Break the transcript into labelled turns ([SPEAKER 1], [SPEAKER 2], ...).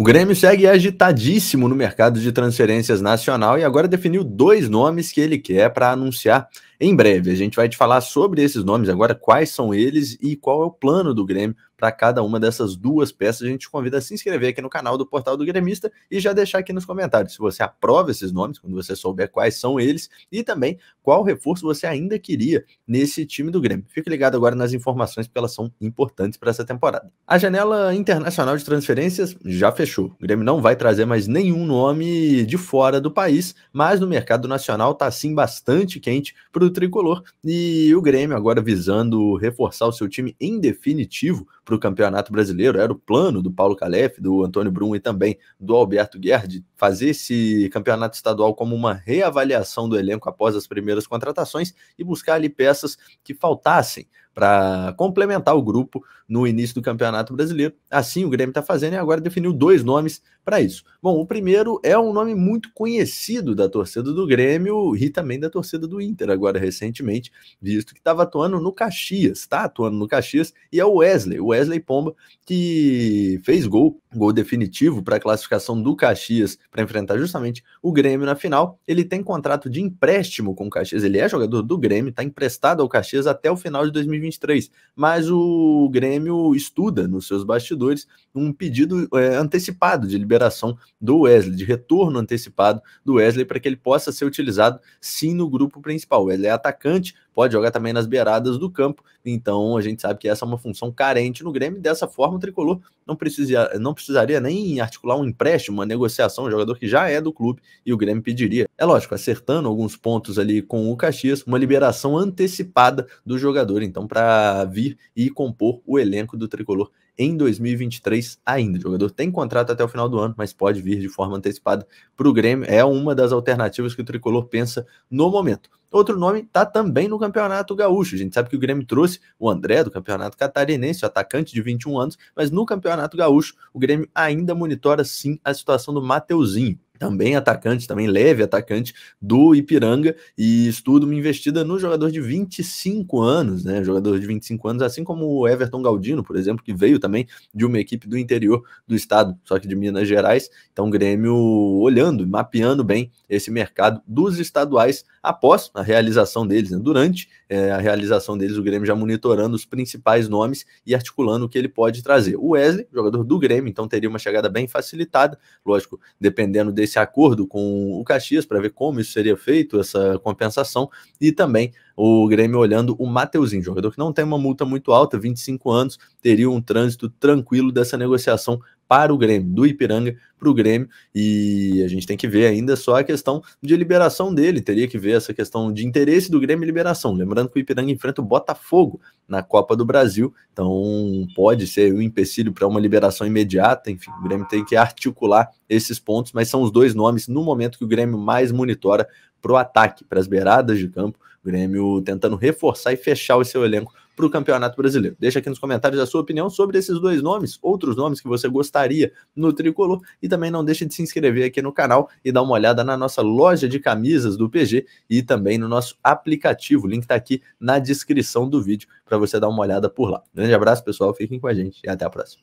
[SPEAKER 1] O Grêmio segue agitadíssimo no mercado de transferências nacional e agora definiu dois nomes que ele quer para anunciar em breve. A gente vai te falar sobre esses nomes agora, quais são eles e qual é o plano do Grêmio para cada uma dessas duas peças. A gente te convida a se inscrever aqui no canal do Portal do Gremista e já deixar aqui nos comentários se você aprova esses nomes, quando você souber quais são eles, e também qual reforço você ainda queria nesse time do Grêmio. Fique ligado agora nas informações, porque elas são importantes para essa temporada. A janela internacional de transferências já fechou. O Grêmio não vai trazer mais nenhum nome de fora do país, mas no mercado nacional está sim bastante quente para o tricolor e o Grêmio agora visando reforçar o seu time em definitivo para o Campeonato Brasileiro. Era o plano do Paulo Calef, do Antônio Brum e também do Alberto Guerdi fazer esse campeonato estadual como uma reavaliação do elenco após as primeiras contratações e buscar ali peças que faltassem para complementar o grupo no início do Campeonato Brasileiro. Assim o Grêmio está fazendo e agora definiu dois nomes para isso. Bom, o primeiro é um nome muito conhecido da torcida do Grêmio e também da torcida do Inter, agora recentemente, visto que estava atuando no Caxias, está atuando no Caxias, e é o Wesley, o Wesley Pomba, que fez gol, gol definitivo para a classificação do Caxias para enfrentar justamente o Grêmio na final. Ele tem contrato de empréstimo com o Caxias, ele é jogador do Grêmio, está emprestado ao Caxias até o final de 2020. 2023. Mas o Grêmio estuda nos seus bastidores um pedido é, antecipado de liberação do Wesley, de retorno antecipado do Wesley, para que ele possa ser utilizado sim no grupo principal. Ele é atacante, pode jogar também nas beiradas do campo. Então a gente sabe que essa é uma função carente no Grêmio. Dessa forma, o tricolor não, precisa, não precisaria nem articular um empréstimo, uma negociação, um jogador que já é do clube e o Grêmio pediria. É lógico, acertando alguns pontos ali com o Caxias, uma liberação antecipada do jogador, então, para vir e compor o elenco do tricolor em 2023 ainda. O jogador tem contrato até o final do ano, mas pode vir de forma antecipada para o Grêmio. É uma das alternativas que o tricolor pensa no momento. Outro nome está também no Campeonato Gaúcho. A gente sabe que o Grêmio trouxe o André do Campeonato Catarinense, o atacante de 21 anos, mas no Campeonato Gaúcho o Grêmio ainda monitora sim a situação do Mateuzinho também atacante, também leve atacante do Ipiranga, e estudo uma investida no jogador de 25 anos, né? Jogador de 25 anos, assim como o Everton Galdino, por exemplo, que veio também de uma equipe do interior do estado, só que de Minas Gerais. Então, o Grêmio olhando, mapeando bem esse mercado dos estaduais após a realização deles, né? durante é, a realização deles, o Grêmio já monitorando os principais nomes e articulando o que ele pode trazer. O Wesley, jogador do Grêmio, então teria uma chegada bem facilitada, lógico, dependendo desse esse acordo com o Caxias para ver como isso seria feito, essa compensação, e também o Grêmio olhando o Mateuzinho, jogador que não tem uma multa muito alta, 25 anos, teria um trânsito tranquilo dessa negociação para o Grêmio, do Ipiranga para o Grêmio, e a gente tem que ver ainda só a questão de liberação dele, teria que ver essa questão de interesse do Grêmio e liberação. Lembrando que o Ipiranga enfrenta o Botafogo na Copa do Brasil, então pode ser um empecilho para uma liberação imediata, enfim, o Grêmio tem que articular esses pontos, mas são os dois nomes no momento que o Grêmio mais monitora para o ataque, para as beiradas de campo, o Grêmio tentando reforçar e fechar o seu elenco para o Campeonato Brasileiro. Deixa aqui nos comentários a sua opinião sobre esses dois nomes, outros nomes que você gostaria no tricolor e também não deixe de se inscrever aqui no canal e dar uma olhada na nossa loja de camisas do PG e também no nosso aplicativo. O link está aqui na descrição do vídeo para você dar uma olhada por lá. Grande abraço, pessoal. Fiquem com a gente e até a próxima.